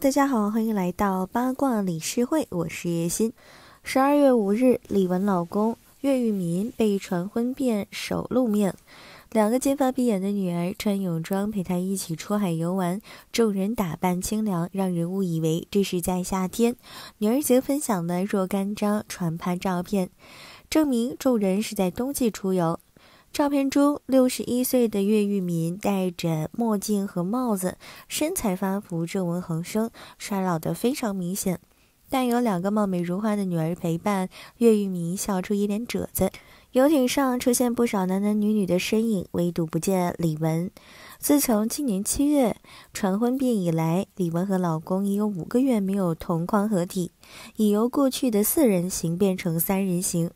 大家好，欢迎来到八卦理事会，我是叶欣。十二月五日，李玟老公岳玉民被传婚变首露面，两个金发碧眼的女儿穿泳装陪他一起出海游玩，众人打扮清凉，让人误以为这是在夏天。女儿节分享了若干张船拍照片，证明众人是在冬季出游。照片中，六十一岁的岳玉民戴着墨镜和帽子，身材发福，皱纹横生，衰老得非常明显。但有两个貌美如花的女儿陪伴，岳玉民笑出一脸褶子。游艇上出现不少男男女女的身影，唯独不见李玟。自从今年七月传婚变以来，李玟和老公已有五个月没有同框合体，已由过去的四人行变成三人行。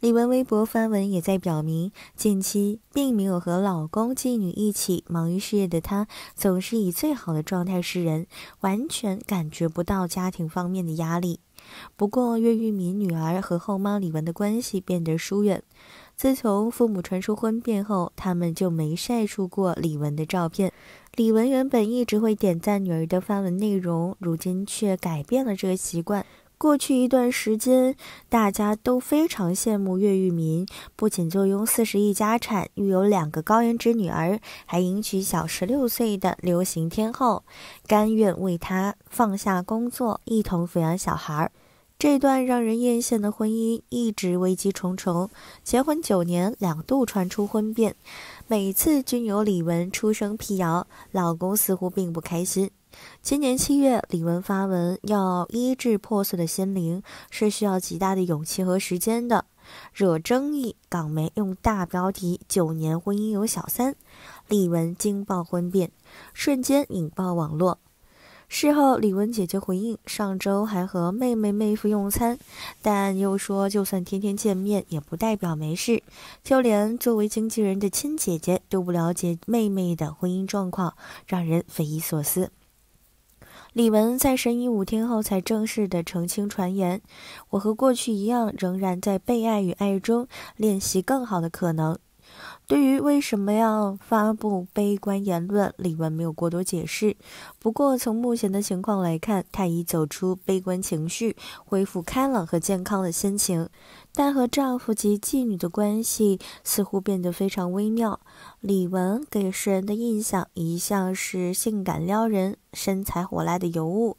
李玟微博发文也在表明，近期并没有和老公继女一起忙于事业的她，总是以最好的状态示人，完全感觉不到家庭方面的压力。不过，岳玉敏女儿和后妈李玟的关系变得疏远，自从父母传出婚变后，他们就没晒出过李玟的照片。李玟原本一直会点赞女儿的发文内容，如今却改变了这个习惯。过去一段时间，大家都非常羡慕岳玉民，不仅坐拥四十亿家产，育有两个高颜值女儿，还迎娶小十六岁的流行天后，甘愿为他放下工作，一同抚养小孩。这段让人艳羡的婚姻一直危机重重，结婚九年，两度传出婚变，每次均有李玟出声辟谣，老公似乎并不开心。今年七月，李文发文要医治破碎的心灵，是需要极大的勇气和时间的。惹争议，港媒用大标题：“九年婚姻有小三，李文惊爆婚变”，瞬间引爆网络。事后，李文姐姐回应，上周还和妹妹妹夫用餐，但又说就算天天见面，也不代表没事。就连作为经纪人的亲姐姐都不了解妹妹的婚姻状况，让人匪夷所思。李玟在神隐五天后才正式的澄清传言。我和过去一样，仍然在被爱与爱中练习更好的可能。对于为什么要发布悲观言论，李玟没有过多解释。不过，从目前的情况来看，她已走出悲观情绪，恢复开朗和健康的心情。但和丈夫及妓女的关系似乎变得非常微妙。李玟给世人的印象一向是性感撩人、身材火辣的尤物，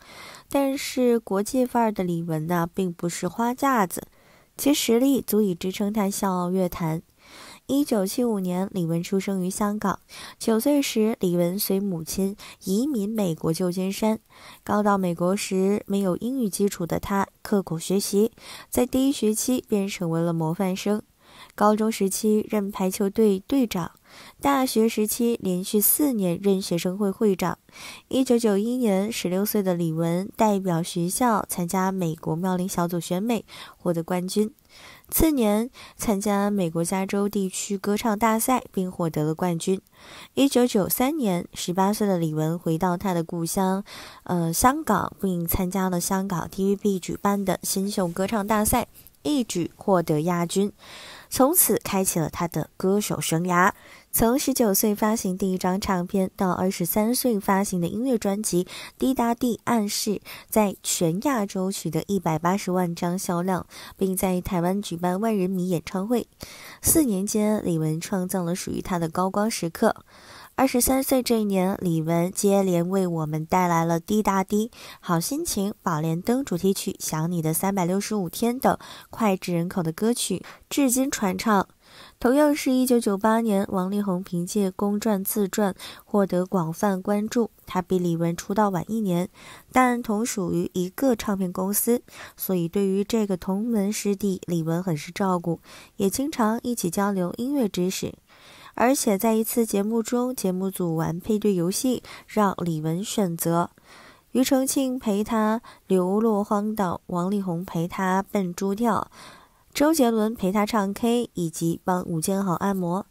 但是国际范儿的李玟呢，并不是花架子，其实力足以支撑她笑傲乐坛。一九七五年，李玟出生于香港。九岁时，李玟随母亲移民美国旧金山。刚到美国时，没有英语基础的他刻苦学习，在第一学期便成为了模范生。高中时期，任排球队队长。大学时期连续四年任学生会会长。一九九一年，十六岁的李玟代表学校参加美国妙龄小组选美，获得冠军。次年，参加美国加州地区歌唱大赛，并获得了冠军。一九九三年，十八岁的李玟回到她的故乡，呃，香港，并参加了香港 TVB 举办的新秀歌唱大赛，一举获得亚军，从此开启了他的歌手生涯。从十九岁发行第一张唱片到二十三岁发行的音乐专辑《滴答滴》，暗示在全亚洲取得一百八十万张销量，并在台湾举办万人迷演唱会。四年间，李玟创造了属于她的高光时刻。二十三岁这一年，李玟接连为我们带来了《滴答滴》《好心情》《宝莲灯》主题曲《想你的三百六十五天》等脍炙人口的歌曲，至今传唱。同样是一九九八年，王力宏凭借《公转自传》获得广泛关注。他比李玟出道晚一年，但同属于一个唱片公司，所以对于这个同门师弟，李玟很是照顾，也经常一起交流音乐知识。而且在一次节目中，节目组玩配对游戏，让李玟选择：庾澄庆陪他流落荒岛，王力宏陪他笨猪跳。周杰伦陪他唱 K，以及帮吴建豪按摩，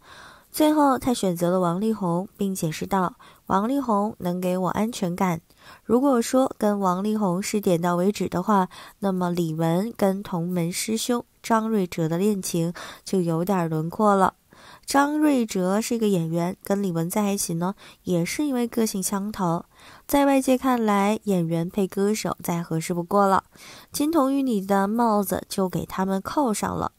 最后他选择了王力宏，并解释道：“王力宏能给我安全感。”如果说跟王力宏是点到为止的话，那么李玟跟同门师兄张睿哲的恋情就有点轮廓了。张睿哲是一个演员，跟李玟在一起呢，也是因为个性相投。在外界看来，演员配歌手再合适不过了，金童玉女的帽子就给他们扣上了。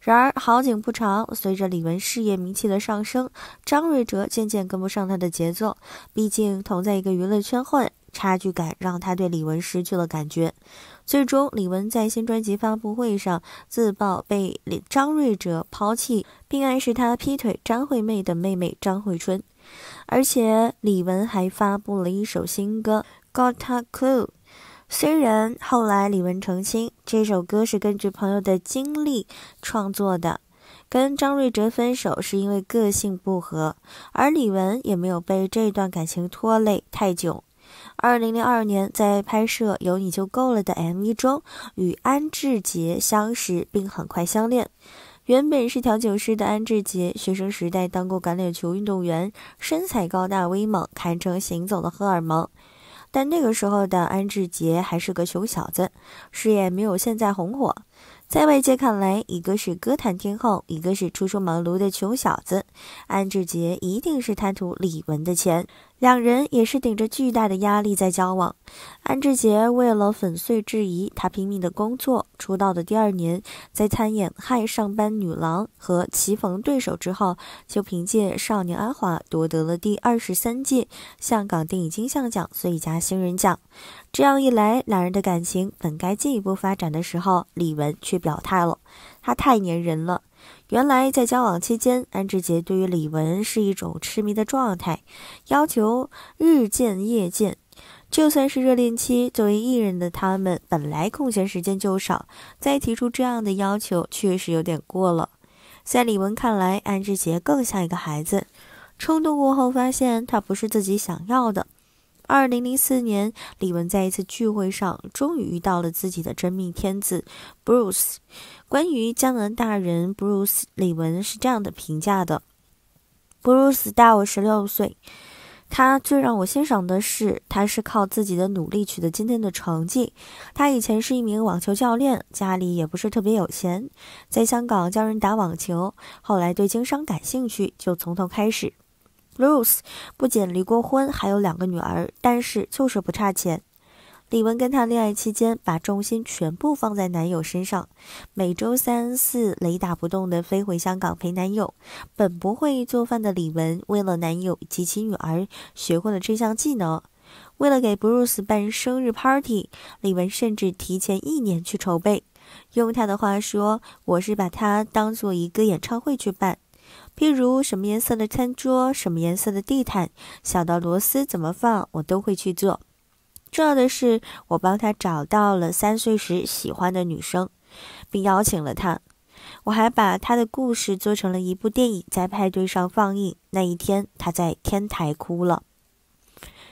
然而好景不长，随着李玟事业名气的上升，张睿哲渐渐跟不上她的节奏。毕竟同在一个娱乐圈混，差距感让他对李玟失去了感觉。最终，李玟在新专辑发布会上自曝被张瑞哲抛弃，并暗示他劈腿张惠妹的妹妹张惠春。而且，李玟还发布了一首新歌《Got a Clue》。虽然后来李玟澄清，这首歌是根据朋友的经历创作的，跟张瑞哲分手是因为个性不合，而李玟也没有被这段感情拖累太久。二零零二年，在拍摄《有你就够了》的 MV 中，与安志杰相识并很快相恋。原本是调酒师的安志杰，学生时代当过橄榄球运动员，身材高大威猛，堪称行走的荷尔蒙。但那个时候的安志杰还是个穷小子，事业没有现在红火。在外界看来，一个是歌坛天后，一个是初出茅庐的穷小子，安志杰一定是贪图李玟的钱。两人也是顶着巨大的压力在交往。安志杰为了粉碎质疑，他拼命的工作。出道的第二年，在参演《嗨上班女郎》和《棋逢对手》之后，就凭借《少年阿华》夺得了第二十三届香港电影金像奖最佳新人奖。这样一来，两人的感情本该进一步发展的时候，李文却表态了，他太粘人了。原来在交往期间，安志杰对于李文是一种痴迷的状态，要求日见夜见。就算是热恋期，作为艺人的他们本来空闲时间就少，再提出这样的要求，确实有点过了。在李文看来，安志杰更像一个孩子，冲动过后发现他不是自己想要的。二零零四年，李玟在一次聚会上终于遇到了自己的真命天子，Bruce。关于江南大人 Bruce，李玟是这样的评价的：Bruce 大我十六岁，他最让我欣赏的是，他是靠自己的努力取得今天的成绩。他以前是一名网球教练，家里也不是特别有钱，在香港教人打网球，后来对经商感兴趣，就从头开始。Bruce 不仅离过婚，还有两个女儿，但是就是不差钱。李玟跟他恋爱期间，把重心全部放在男友身上，每周三四雷打不动地飞回香港陪男友。本不会做饭的李玟为了男友及其女儿，学会了这项技能。为了给 Bruce 办生日 party，李玟甚至提前一年去筹备。用她的话说：“我是把他当做一个演唱会去办。”譬如什么颜色的餐桌，什么颜色的地毯，小到螺丝怎么放，我都会去做。重要的是，我帮他找到了三岁时喜欢的女生，并邀请了他。我还把他的故事做成了一部电影，在派对上放映。那一天，他在天台哭了。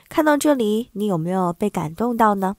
看到这里，你有没有被感动到呢？